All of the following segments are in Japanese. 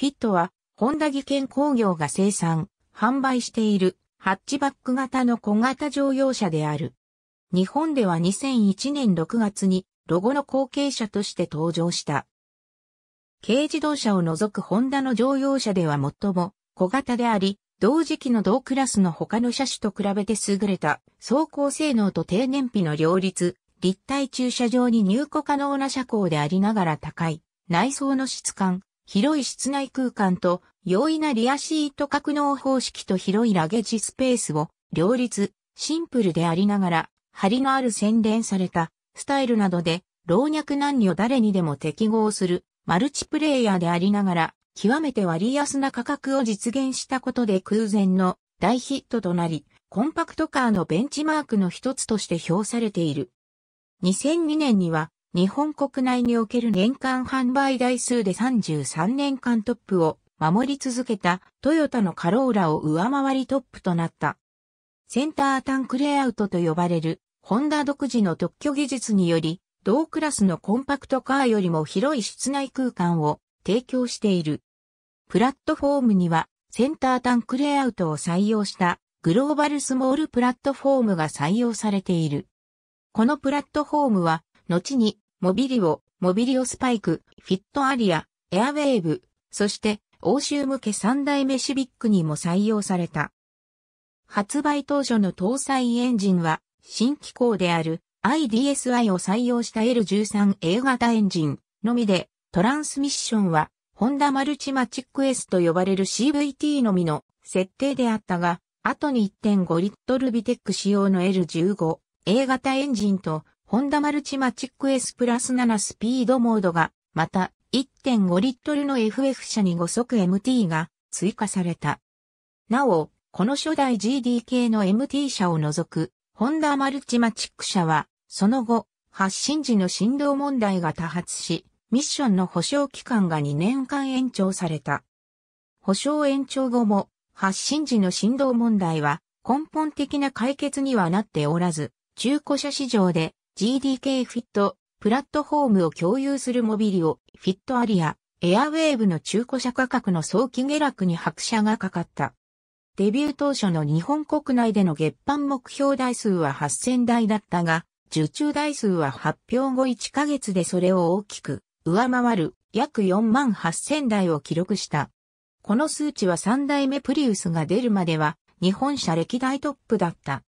フィットは、ホンダ技研工業が生産、販売している、ハッチバック型の小型乗用車である。日本では2001年6月に、ロゴの後継者として登場した。軽自動車を除くホンダの乗用車では最も小型であり、同時期の同クラスの他の車種と比べて優れた走行性能と低燃費の両立、立体駐車場に入庫可能な車高でありながら高い内装の質感、広い室内空間と容易なリアシート格納方式と広いラゲージスペースを両立、シンプルでありながら、張りのある洗練されたスタイルなどで老若男女誰にでも適合するマルチプレイヤーでありながら、極めて割安な価格を実現したことで空前の大ヒットとなり、コンパクトカーのベンチマークの一つとして評されている。2002年には日本国内における年間販売台数で33年間トップを守り続けたトヨタのカローラを上回りトップとなった。センタータンクレイアウトと呼ばれるホンダ独自の特許技術により同クラスのコンパクトカーよりも広い室内空間を提供している。プラットフォームにはセンタータンクレイアウトを採用したグローバルスモールプラットフォームが採用されている。このプラットフォームは後にモビリオ、モビリオスパイク、フィットアリア、エアウェーブ、そして欧州向け三代目シビックにも採用された。発売当初の搭載エンジンは新機構である IDSI を採用した L13A 型エンジンのみでトランスミッションはホンダマルチマチック S と呼ばれる CVT のみの設定であったが、後に1.5リットルビテック仕様の L15A 型エンジンとホンダマルチマチック S プラス7スピードモードが、また1.5リットルの FF 車に5速 MT が追加された。なお、この初代 GD k の MT 車を除く、ホンダマルチマチック車は、その後、発進時の振動問題が多発し、ミッションの保証期間が2年間延長された。保証延長後も、発進時の振動問題は根本的な解決にはなっておらず、中古車市場で GDK フィット、プラットフォームを共有するモビリオ、フィットアリア、エアウェーブの中古車価格の早期下落に拍車がかかった。デビュー当初の日本国内での月販目標台数は8000台だったが、受注台数は発表後1ヶ月でそれを大きく上回る約4万8000台を記録した。この数値は3代目プリウスが出るまでは日本車歴代トップだった。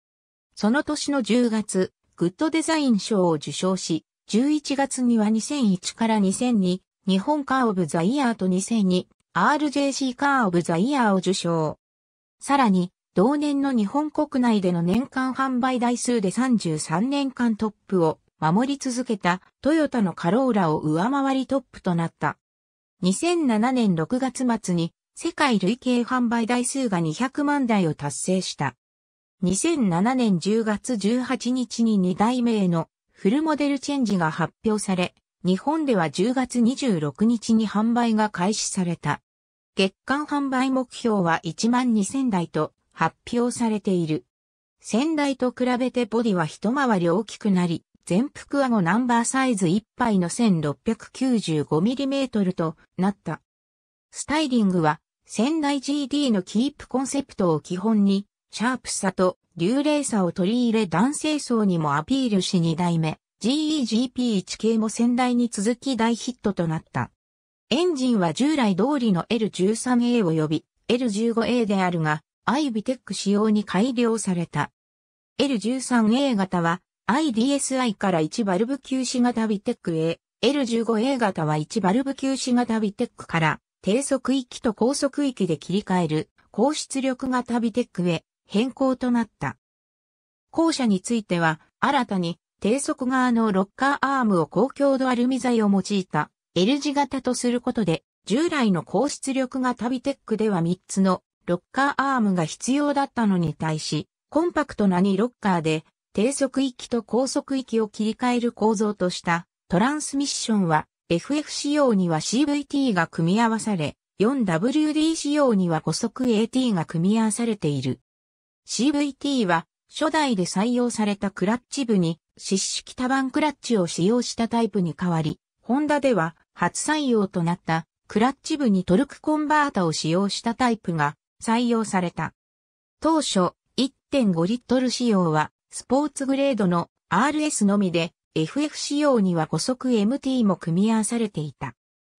その年の10月、グッドデザイン賞を受賞し、11月には2001から2002、日本カーオブザイヤーと2002、RJC カーオブザイヤーを受賞。さらに、同年の日本国内での年間販売台数で33年間トップを守り続けたトヨタのカローラを上回りトップとなった。2007年6月末に世界累計販売台数が200万台を達成した。2007年10月18日に2代目へのフルモデルチェンジが発表され、日本では10月26日に販売が開始された。月間販売目標は1万2000台と発表されている。先代と比べてボディは一回り大きくなり、全幅顎ナンバーサイズ1杯の 1695mm となった。スタイリングは先代 GD のキープコンセプトを基本にシャープさと流麗さを取り入れ男性層にもアピールし2代目 GEGP1 系も先代に続き大ヒットとなった。エンジンは従来通りの L13A 及び L15A であるが、アイビテック仕様に改良された。L13A 型は IDSI から1バルブ休止型ビテック A、L15A 型は1バルブ休止型ビテックから低速域と高速域で切り替える高出力型ビテックへ、変更となった。後者については、新たに低速側のロッカーアームを高強度アルミ材を用いた L 字型とすることで、従来の高出力型ビテックでは3つのロッカーアームが必要だったのに対し、コンパクトな2ロッカーで低速域と高速域を切り替える構造としたトランスミッションは FF 仕様には CVT が組み合わされ、4WD 仕様には5速 AT が組み合わされている。CVT は初代で採用されたクラッチ部に湿式多番クラッチを使用したタイプに変わり、ホンダでは初採用となったクラッチ部にトルクコンバータを使用したタイプが採用された。当初1.5リットル仕様はスポーツグレードの RS のみで FF 仕様には5速 MT も組み合わされていた。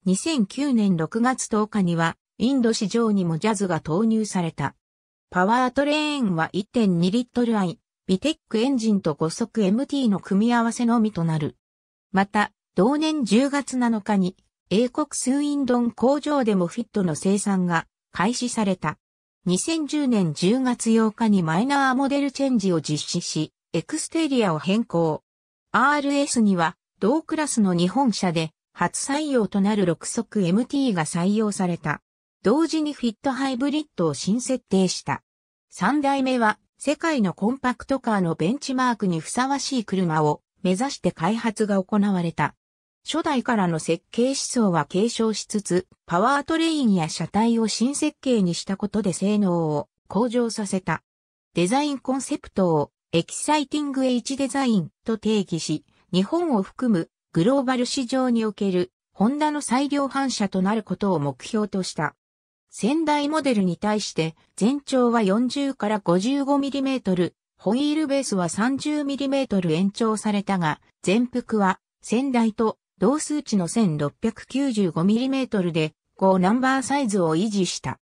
2009年6月10日にはインド市場にもジャズが投入された。パワートレーンは1.2リットル i、ビテックエンジンと5速 MT の組み合わせのみとなる。また、同年10月7日に、英国スウィンドン工場でもフィットの生産が開始された。2010年10月8日にマイナーモデルチェンジを実施し、エクステリアを変更。RS には同クラスの日本車で初採用となる6速 MT が採用された。同時にフィットハイブリッドを新設定した。三代目は世界のコンパクトカーのベンチマークにふさわしい車を目指して開発が行われた。初代からの設計思想は継承しつつ、パワートレインや車体を新設計にしたことで性能を向上させた。デザインコンセプトをエキサイティング H デザインと定義し、日本を含むグローバル市場におけるホンダの最良反射となることを目標とした。先代モデルに対して全長は40から 55mm、ホイールベースは 30mm 延長されたが、全幅は先代と同数値の 1695mm で5ナンバーサイズを維持した。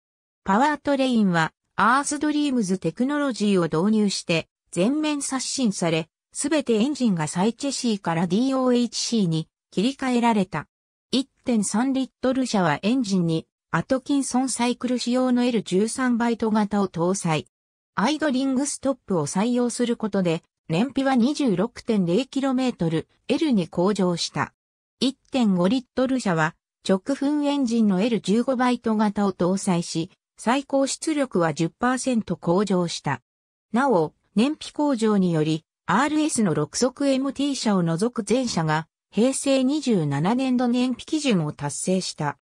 パワートレインはアースドリームズテクノロジーを導入して全面刷新され、すべてエンジンがサイチェシーから DOHC に切り替えられた。1.3リットル車はエンジンにアトキンソンサイクル仕様の L13 バイト型を搭載。アイドリングストップを採用することで、燃費は 26.0km、L に向上した。1.5リットル車は、直噴エンジンの L15 バイト型を搭載し、最高出力は10%向上した。なお、燃費向上により、RS の6速 MT 車を除く全車が、平成27年度燃費基準を達成した。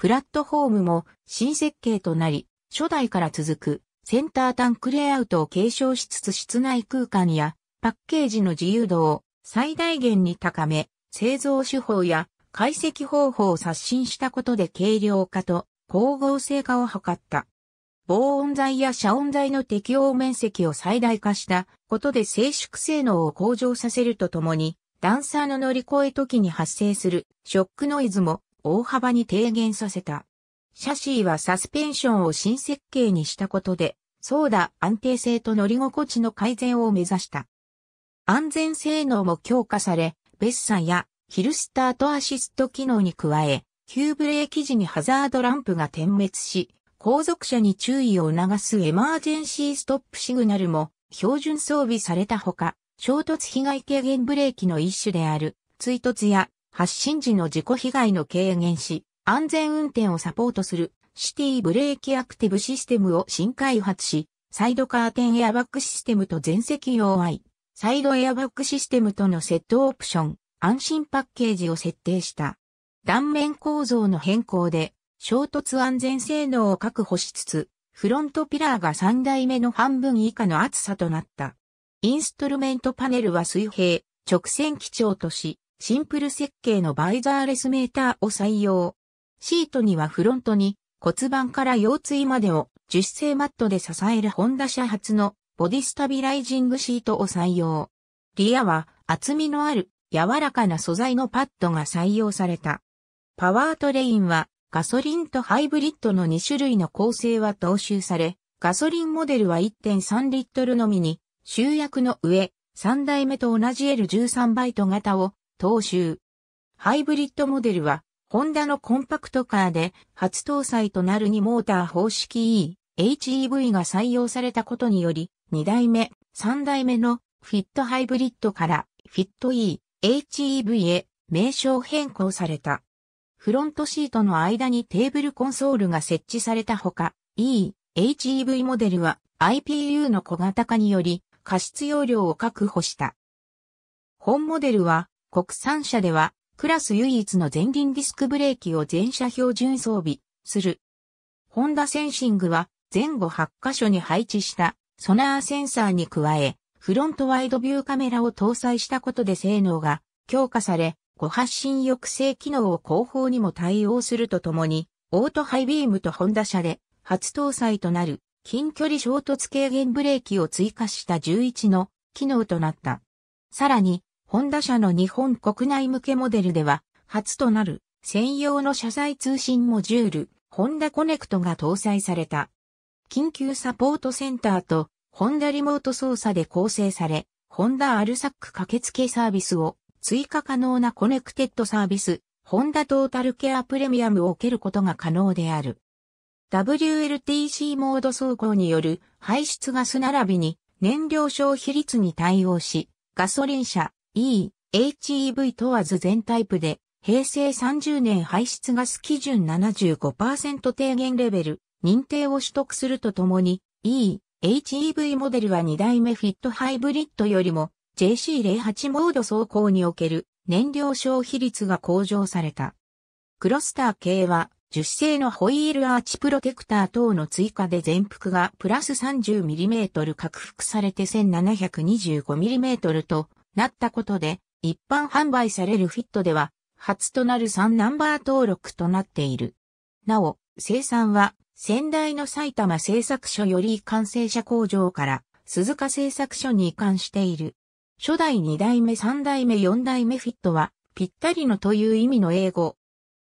プラットフォームも新設計となり、初代から続くセンタータンクレイアウトを継承しつつ室内空間やパッケージの自由度を最大限に高め、製造手法や解析方法を刷新したことで軽量化と光合成化を図った。防音材や遮音材の適応面積を最大化したことで静粛性能を向上させるとともに、ダンサーの乗り越え時に発生するショックノイズも大幅に低減させた。シャシーはサスペンションを新設計にしたことで、そうだ安定性と乗り心地の改善を目指した。安全性能も強化され、ベッサやヒルスタートアシスト機能に加え、急ブレーキ時にハザードランプが点滅し、後続車に注意を促すエマージェンシーストップシグナルも標準装備されたほか、衝突被害軽減ブレーキの一種である、追突や発進時の事故被害の軽減し、安全運転をサポートするシティブレーキアクティブシステムを新開発し、サイドカーテンエアバッグシステムと全席用 i、サイドエアバッグシステムとのセットオプション、安心パッケージを設定した。断面構造の変更で、衝突安全性能を確保しつつ、フロントピラーが3台目の半分以下の厚さとなった。インストルメントパネルは水平、直線基調とし、シンプル設計のバイザーレスメーターを採用。シートにはフロントに骨盤から腰椎までを樹脂製マットで支えるホンダ車発のボディスタビライジングシートを採用。リアは厚みのある柔らかな素材のパッドが採用された。パワートレインはガソリンとハイブリッドの2種類の構成は踏襲され、ガソリンモデルは1.3リットルのみに集約の上、3代目と同じ L13 バイト型を踏襲。ハイブリッドモデルは、ホンダのコンパクトカーで初搭載となる2モーター方式 E、HEV が採用されたことにより、2代目、3代目のフィットハイブリッドからフィット E、HEV へ名称変更された。フロントシートの間にテーブルコンソールが設置されたほか、E、HEV モデルは IPU の小型化により過失容量を確保した。本モデルは国産車では、クラス唯一の前輪ディスクブレーキを全車標準装備する。ホンダセンシングは前後8箇所に配置したソナーセンサーに加え、フロントワイドビューカメラを搭載したことで性能が強化され、誤発進抑制機能を後方にも対応するとともに、オートハイビームとホンダ車で初搭載となる近距離衝突軽減ブレーキを追加した11の機能となった。さらに、ホンダ社の日本国内向けモデルでは、初となる専用の車載通信モジュール、ホンダコネクトが搭載された。緊急サポートセンターと、ホンダリモート操作で構成され、ホンダアルサック駆けつけサービスを追加可能なコネクテッドサービス、ホンダトータルケアプレミアムを受けることが可能である。WLTC モード走行による排出ガス並びに燃料消費率に対応し、ガソリン車、E、HEV 問わず全タイプで、平成30年排出ガス基準75%低減レベル、認定を取得するとともに、E、HEV モデルは2代目フィットハイブリッドよりも JC08 モード走行における燃料消費率が向上された。クロスター系は樹脂製のホイールアーチプロテクター等の追加で全幅がプラス 30mm 拡幅されて 1725mm となったことで、一般販売されるフィットでは、初となる3ナンバー登録となっている。なお、生産は、先代の埼玉製作所より完成車工場から、鈴鹿製作所に移管している。初代2代目3代目4代目フィットは、ぴったりのという意味の英語。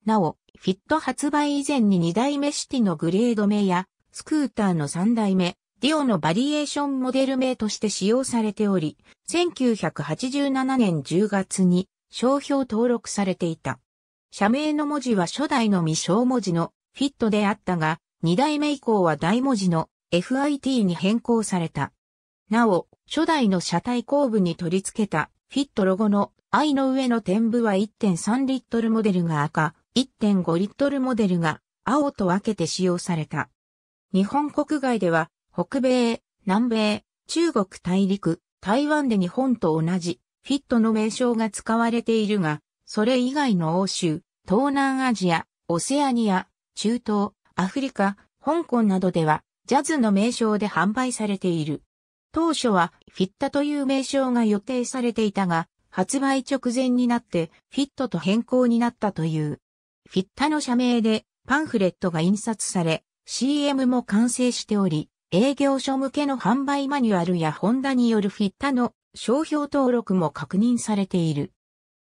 なお、フィット発売以前に2代目シティのグレード名や、スクーターの3代目、ディオのバリエーションモデル名として使用されており、1987年10月に商標登録されていた。社名の文字は初代の未小文字のフィットであったが、2代目以降は大文字の FIT に変更された。なお、初代の車体後部に取り付けたフィットロゴの I の上の点部は1.3リットルモデルが赤、1.5リットルモデルが青と分けて使用された。日本国外では北米、南米、中国大陸、台湾で日本と同じフィットの名称が使われているが、それ以外の欧州、東南アジア、オセアニア、中東、アフリカ、香港などではジャズの名称で販売されている。当初はフィッタという名称が予定されていたが、発売直前になってフィットと変更になったという。フィッタの社名でパンフレットが印刷され、CM も完成しており、営業所向けの販売マニュアルやホンダによるフィッタの商標登録も確認されている。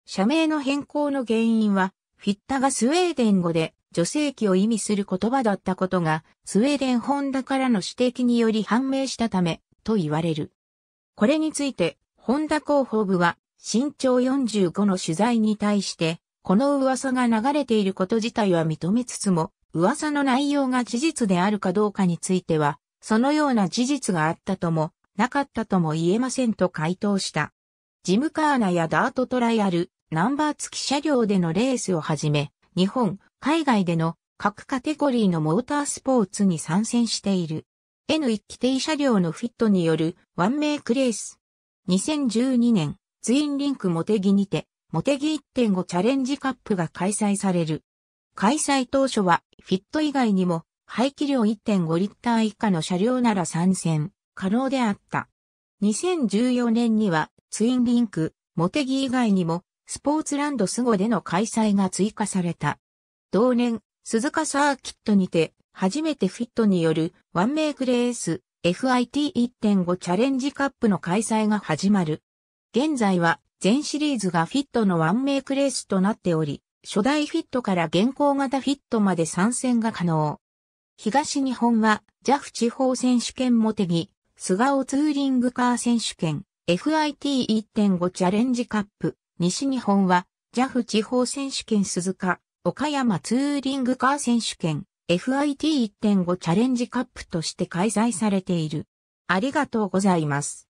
社名の変更の原因は、フィッタがスウェーデン語で女性器を意味する言葉だったことが、スウェーデンホンダからの指摘により判明したため、と言われる。これについて、ホンダ広報部は、身長45の取材に対して、この噂が流れていること自体は認めつつも、噂の内容が事実であるかどうかについては、そのような事実があったとも、なかったとも言えませんと回答した。ジムカーナやダートトライアル、ナンバー付き車両でのレースをはじめ、日本、海外での各カテゴリーのモータースポーツに参戦している。N1 規定車両のフィットによるワンメイクレース。2012年、ツインリンクモテギにて、モテギ1.5チャレンジカップが開催される。開催当初は、フィット以外にも、排気量1.5リッター以下の車両なら参戦、可能であった。2014年にはツインリンク、モテギ以外にもスポーツランドスゴでの開催が追加された。同年、鈴鹿サーキットにて初めてフィットによるワンメイクレース FIT1.5 チャレンジカップの開催が始まる。現在は全シリーズがフィットのワンメイクレースとなっており、初代フィットから現行型フィットまで参戦が可能。東日本は JAF 地方選手権モテギ、菅尾ツーリングカー選手権、FIT1.5 チャレンジカップ。西日本は JAF 地方選手権鈴鹿、岡山ツーリングカー選手権、FIT1.5 チャレンジカップとして開催されている。ありがとうございます。